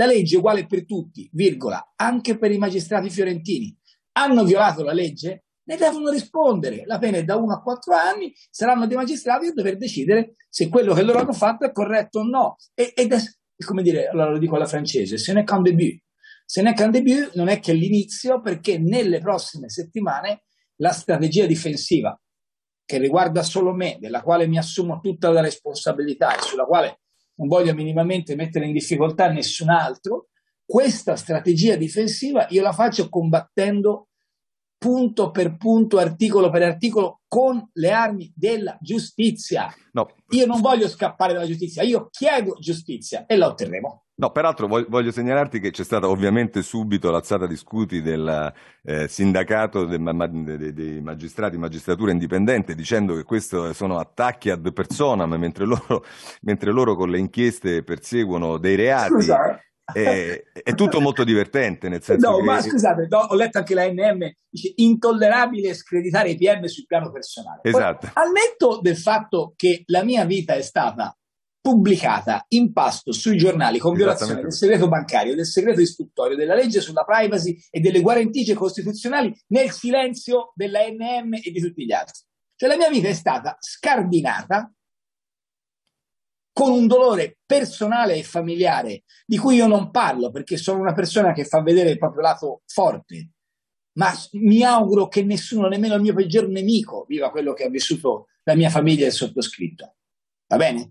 La legge è uguale per tutti, virgola, anche per i magistrati fiorentini. Hanno violato la legge? Ne devono rispondere. La pena è da 1 a 4 anni, saranno dei magistrati a dover decidere se quello che loro hanno fatto è corretto o no. E, ed è, come dire, allora lo dico alla francese, se ne qu'un début. Se ne qu'un début non è che l'inizio, perché nelle prossime settimane la strategia difensiva che riguarda solo me, della quale mi assumo tutta la responsabilità e sulla quale non voglio minimamente mettere in difficoltà nessun altro, questa strategia difensiva io la faccio combattendo punto per punto, articolo per articolo, con le armi della giustizia. No. Io non voglio scappare dalla giustizia, io chiedo giustizia e la otterremo. No, peraltro voglio segnalarti che c'è stata ovviamente subito l'alzata di scuti del eh, sindacato dei, ma, dei, dei magistrati, magistratura indipendente, dicendo che questi sono attacchi ad personam, mentre loro, mentre loro con le inchieste perseguono dei reati. Scusa. Eh, eh. È, è, tutto molto divertente nel senso no, che... ma scusate, no, ho letto anche la NM dice intollerabile screditare i PM sul piano personale esatto. Poi, al netto del fatto che la mia vita è stata pubblicata in pasto sui giornali con violazione del segreto bancario, del segreto istruttorio, della legge sulla privacy e delle guarentigie costituzionali nel silenzio della NM e di tutti gli altri. Cioè la mia vita è stata scardinata con un dolore personale e familiare di cui io non parlo perché sono una persona che fa vedere il proprio lato forte, ma mi auguro che nessuno, nemmeno il mio peggior nemico, viva quello che ha vissuto la mia famiglia e il sottoscritto. Va bene?